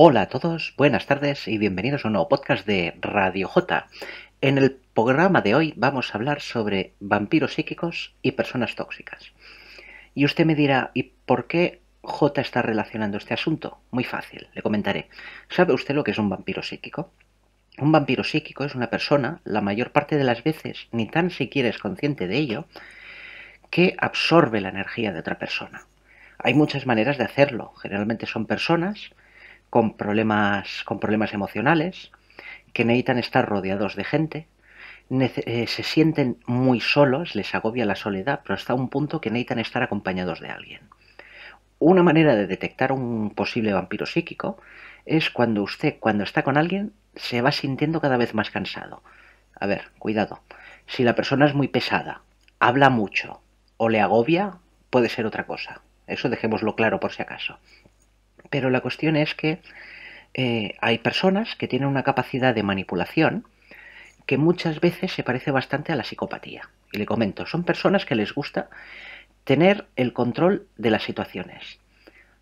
Hola a todos, buenas tardes y bienvenidos a un nuevo podcast de Radio J. En el programa de hoy vamos a hablar sobre vampiros psíquicos y personas tóxicas. Y usted me dirá, ¿y por qué J está relacionando este asunto? Muy fácil, le comentaré. ¿Sabe usted lo que es un vampiro psíquico? Un vampiro psíquico es una persona, la mayor parte de las veces ni tan siquiera es consciente de ello, que absorbe la energía de otra persona. Hay muchas maneras de hacerlo. Generalmente son personas con problemas, con problemas emocionales, que necesitan estar rodeados de gente, eh, se sienten muy solos, les agobia la soledad, pero hasta un punto que necesitan estar acompañados de alguien. Una manera de detectar un posible vampiro psíquico es cuando usted, cuando está con alguien, se va sintiendo cada vez más cansado. A ver, cuidado. Si la persona es muy pesada, habla mucho o le agobia, puede ser otra cosa. Eso dejémoslo claro por si acaso. Pero la cuestión es que eh, hay personas que tienen una capacidad de manipulación que muchas veces se parece bastante a la psicopatía. Y le comento, son personas que les gusta tener el control de las situaciones.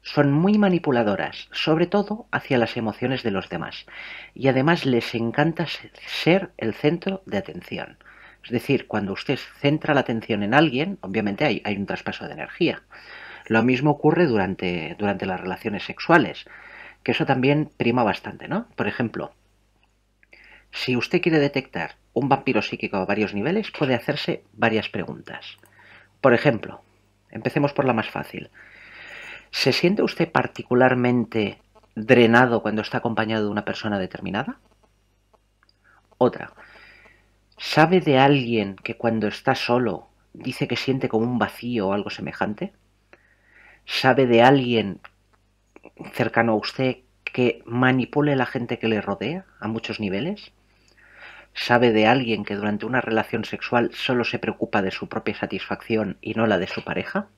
Son muy manipuladoras, sobre todo hacia las emociones de los demás. Y además les encanta ser el centro de atención. Es decir, cuando usted centra la atención en alguien, obviamente hay un traspaso de energía. Lo mismo ocurre durante, durante las relaciones sexuales, que eso también prima bastante, ¿no? Por ejemplo, si usted quiere detectar un vampiro psíquico a varios niveles, puede hacerse varias preguntas. Por ejemplo, empecemos por la más fácil. ¿Se siente usted particularmente drenado cuando está acompañado de una persona determinada? Otra. ¿Sabe de alguien que cuando está solo dice que siente como un vacío o algo semejante? sabe de alguien cercano a usted que manipule a la gente que le rodea a muchos niveles? ¿Sabe de alguien que durante una relación sexual solo se preocupa de su propia satisfacción y no la de su pareja?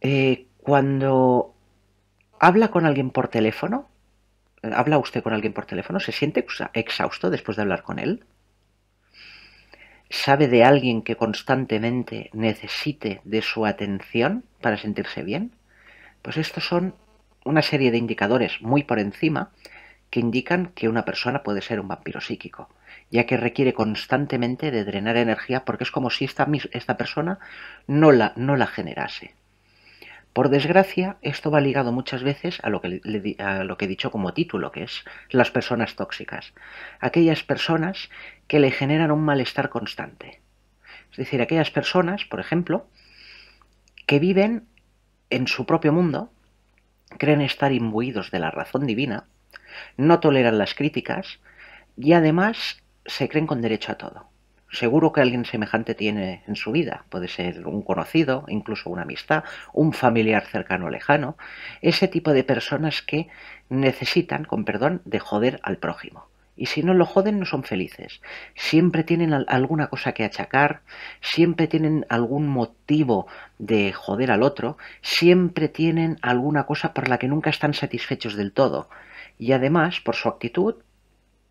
Eh, cuando habla con alguien por teléfono, eh, habla usted con alguien por teléfono, ¿se siente exhausto después de hablar con él? sabe de alguien que constantemente necesite de su atención para sentirse bien? Pues estos son una serie de indicadores muy por encima que indican que una persona puede ser un vampiro psíquico, ya que requiere constantemente de drenar energía porque es como si esta, esta persona no la, no la generase. Por desgracia, esto va ligado muchas veces a lo, que, lo que he dicho como título, que es las personas tóxicas. Aquellas personas que le generan un malestar constante. Es decir, aquellas personas, por ejemplo, que viven en su propio mundo, creen estar imbuidos de la razón divina, no toleran las críticas y además se creen con derecho a todo seguro que alguien semejante tiene en su vida. Puede ser un conocido, incluso una amistad, un familiar cercano o lejano. Ese tipo de personas que necesitan, con perdón, de joder al prójimo. Y si no lo joden, no son felices. Siempre tienen alguna cosa que achacar, siempre tienen algún motivo de joder al otro, siempre tienen alguna cosa por la que nunca están satisfechos del todo. Y además, por su actitud,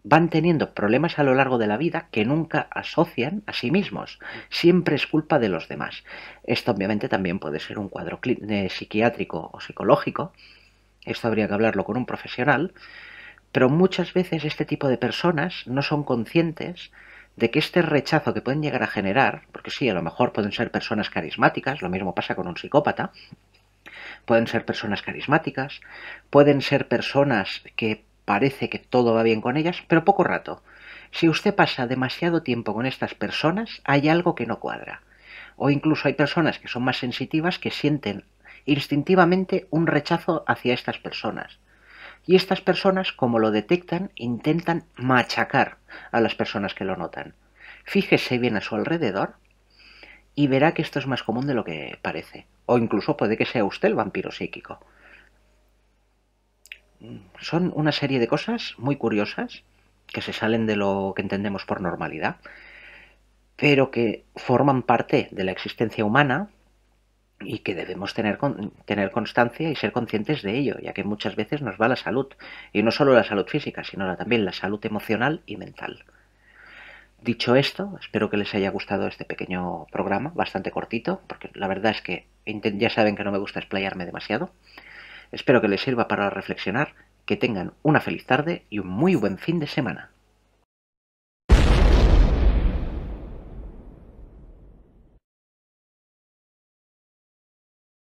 van teniendo problemas a lo largo de la vida que nunca asocian a sí mismos. Siempre es culpa de los demás. Esto obviamente también puede ser un cuadro eh, psiquiátrico o psicológico. Esto habría que hablarlo con un profesional. Pero muchas veces este tipo de personas no son conscientes de que este rechazo que pueden llegar a generar, porque sí, a lo mejor pueden ser personas carismáticas, lo mismo pasa con un psicópata, pueden ser personas carismáticas, pueden ser personas que parece que todo va bien con ellas, pero poco rato. Si usted pasa demasiado tiempo con estas personas, hay algo que no cuadra. O incluso hay personas que son más sensitivas que sienten instintivamente un rechazo hacia estas personas. Y estas personas, como lo detectan, intentan machacar a las personas que lo notan. Fíjese bien a su alrededor y verá que esto es más común de lo que parece. O incluso puede que sea usted el vampiro psíquico son una serie de cosas muy curiosas que se salen de lo que entendemos por normalidad, pero que forman parte de la existencia humana y que debemos tener, tener constancia y ser conscientes de ello, ya que muchas veces nos va la salud, y no solo la salud física, sino también la salud emocional y mental. Dicho esto, espero que les haya gustado este pequeño programa, bastante cortito, porque la verdad es que ya saben que no me gusta explayarme demasiado. Espero que les sirva para reflexionar, que tengan una feliz tarde y un muy buen fin de semana.